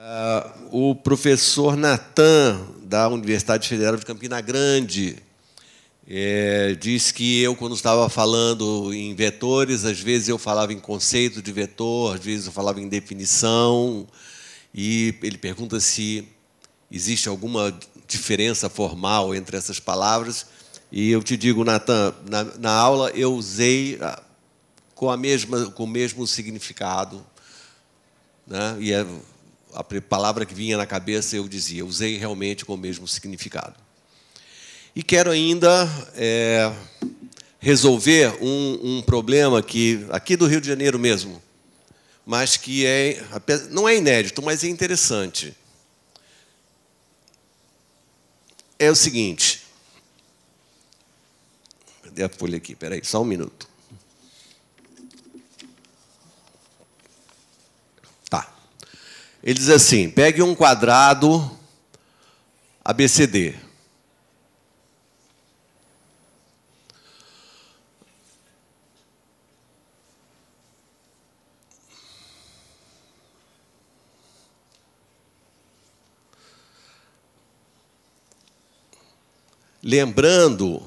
Ah, o professor Natan, da Universidade Federal de Campina Grande, é, diz que eu, quando estava falando em vetores, às vezes eu falava em conceito de vetor, às vezes eu falava em definição, e ele pergunta se existe alguma diferença formal entre essas palavras. E eu te digo, Natan, na, na aula eu usei com, a mesma, com o mesmo significado. Né? E é, a palavra que vinha na cabeça eu dizia, usei realmente com o mesmo significado. E quero ainda é, resolver um, um, problema que aqui do Rio de Janeiro mesmo, mas que é não é inédito, mas é interessante. É o seguinte. Cadê a folha aqui? Espera aí, só um minuto. Ele diz assim: pegue um quadrado ABCD. Lembrando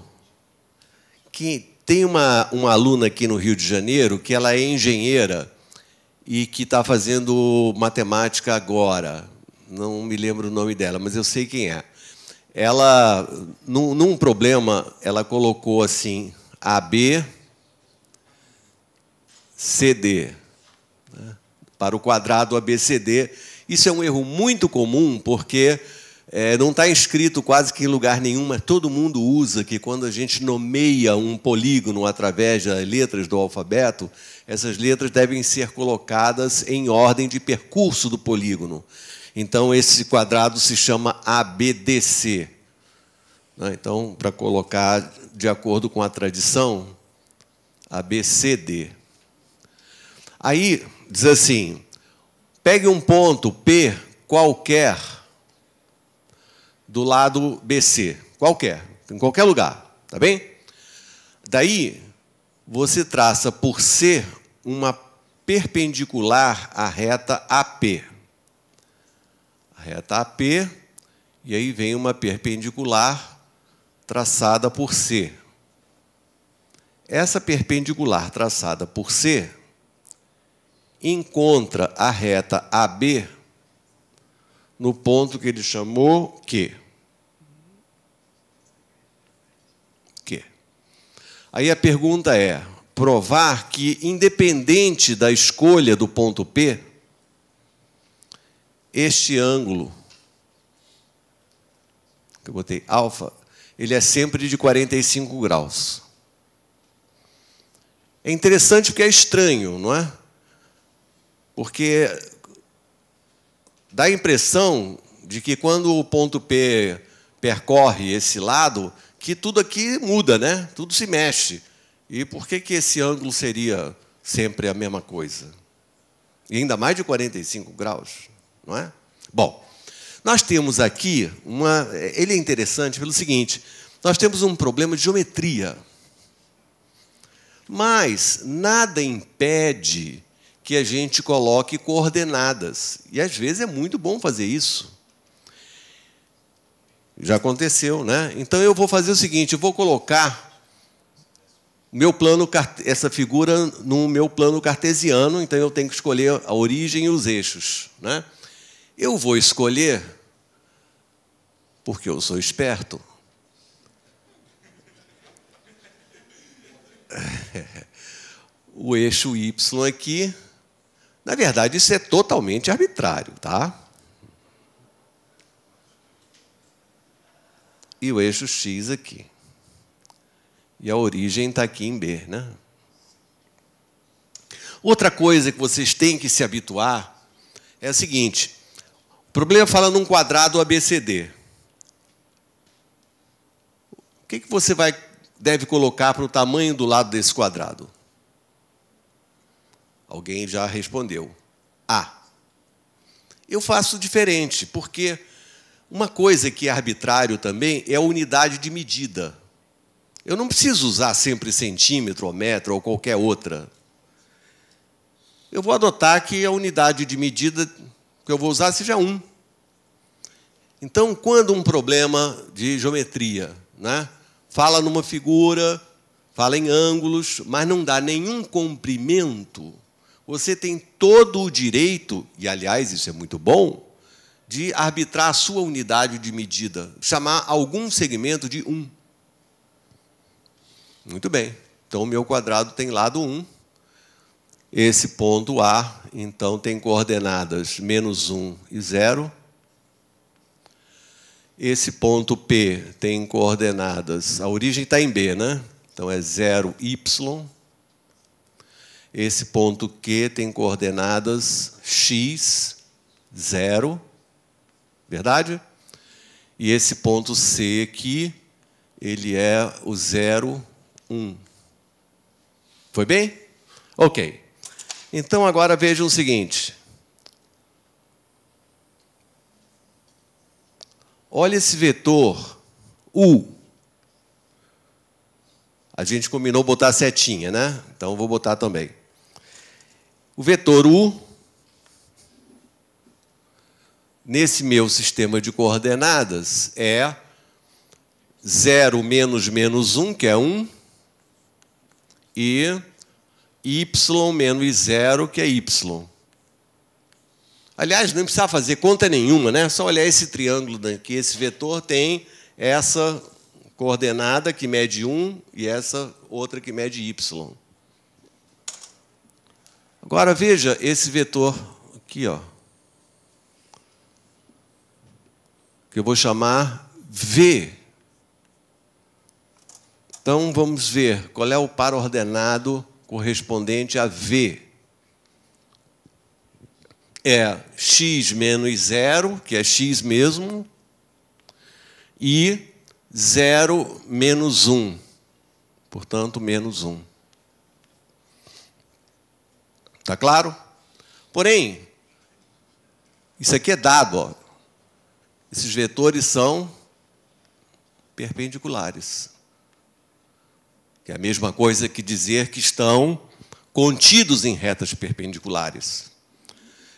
que tem uma, uma aluna aqui no Rio de Janeiro que ela é engenheira e que está fazendo matemática agora. Não me lembro o nome dela, mas eu sei quem é. Ela, num, num problema, ela colocou assim, AB, CD, né? para o quadrado ABCD. Isso é um erro muito comum, porque é, não está escrito quase que em lugar nenhum, mas todo mundo usa que quando a gente nomeia um polígono através das letras do alfabeto, essas letras devem ser colocadas em ordem de percurso do polígono. Então, esse quadrado se chama ABDC. Né? Então, para colocar de acordo com a tradição, ABCD. Aí, diz assim: pegue um ponto P qualquer do lado BC, qualquer, em qualquer lugar, tá bem? Daí você traça por C uma perpendicular à reta AP. A reta AP e aí vem uma perpendicular traçada por C. Essa perpendicular traçada por C encontra a reta AB no ponto que ele chamou que. Que. Aí a pergunta é: provar que, independente da escolha do ponto P, este ângulo, que eu botei alfa, ele é sempre de 45 graus. É interessante porque é estranho, não é? Porque dá a impressão de que quando o ponto P percorre esse lado, que tudo aqui muda, né? Tudo se mexe. E por que, que esse ângulo seria sempre a mesma coisa? E ainda mais de 45 graus, não é? Bom, nós temos aqui uma. Ele é interessante pelo seguinte: nós temos um problema de geometria. Mas nada impede que a gente coloque coordenadas. E às vezes é muito bom fazer isso. Já aconteceu, né? Então eu vou fazer o seguinte: eu vou colocar meu plano essa figura no meu plano cartesiano, então eu tenho que escolher a origem e os eixos, né? Eu vou escolher porque eu sou esperto. o eixo y aqui na verdade, isso é totalmente arbitrário, tá? E o eixo X aqui. E a origem está aqui em B, né? Outra coisa que vocês têm que se habituar é a seguinte: o problema é fala num quadrado ABCD. O que, que você vai, deve colocar para o tamanho do lado desse quadrado? Alguém já respondeu. Ah, eu faço diferente, porque uma coisa que é arbitrário também é a unidade de medida. Eu não preciso usar sempre centímetro ou metro ou qualquer outra. Eu vou adotar que a unidade de medida que eu vou usar seja um. Então, quando um problema de geometria né, fala numa figura, fala em ângulos, mas não dá nenhum comprimento, você tem todo o direito, e aliás, isso é muito bom, de arbitrar a sua unidade de medida, chamar algum segmento de 1. Muito bem. Então, o meu quadrado tem lado 1. Esse ponto A, então, tem coordenadas menos 1 e 0. Esse ponto P tem coordenadas. A origem está em B, né? Então é 0, Y. Esse ponto Q tem coordenadas x, zero, verdade? E esse ponto C aqui, ele é o zero Um. Foi bem? Ok. Então agora vejam o seguinte. Olha esse vetor U. A gente combinou botar setinha, né? Então vou botar também. O vetor U, nesse meu sistema de coordenadas, é 0 menos menos 1, que é 1, e y menos 0, que é y. Aliás, não precisa fazer conta nenhuma, né? Só olhar esse triângulo aqui, esse vetor tem essa coordenada que mede 1 e essa outra que mede y. Agora veja esse vetor aqui, ó, que eu vou chamar V. Então vamos ver qual é o par ordenado correspondente a V. É x menos zero, que é x mesmo, e zero menos um, portanto, menos um. Está claro? Porém, isso aqui é dado. Ó. Esses vetores são perpendiculares. Que é a mesma coisa que dizer que estão contidos em retas perpendiculares.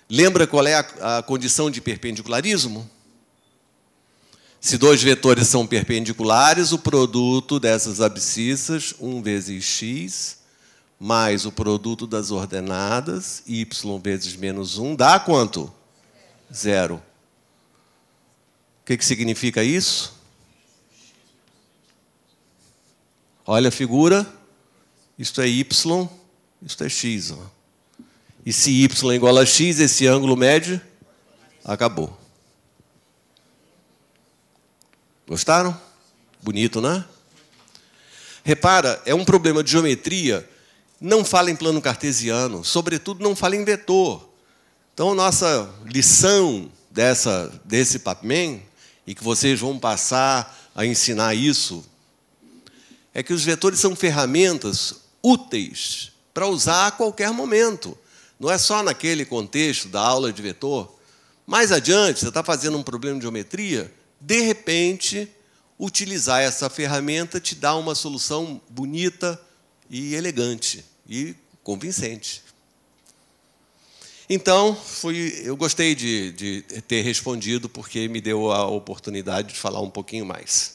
Lembra qual é a, a condição de perpendicularismo? Se dois vetores são perpendiculares, o produto dessas abscissas, 1 vezes x, mais o produto das ordenadas, y vezes menos 1, dá quanto? Zero. O que, que significa isso? Olha a figura, isto é y, isto é x. Ó. E se y é igual a x, esse ângulo médio acabou. Gostaram? Bonito, né? Repara, é um problema de geometria não fala em plano cartesiano, sobretudo não fala em vetor. Então, nossa lição dessa, desse PAPMEN, e que vocês vão passar a ensinar isso, é que os vetores são ferramentas úteis para usar a qualquer momento. Não é só naquele contexto da aula de vetor. Mais adiante, você está fazendo um problema de geometria, de repente, utilizar essa ferramenta te dá uma solução bonita e elegante e convincente. Então, fui, eu gostei de, de ter respondido, porque me deu a oportunidade de falar um pouquinho mais.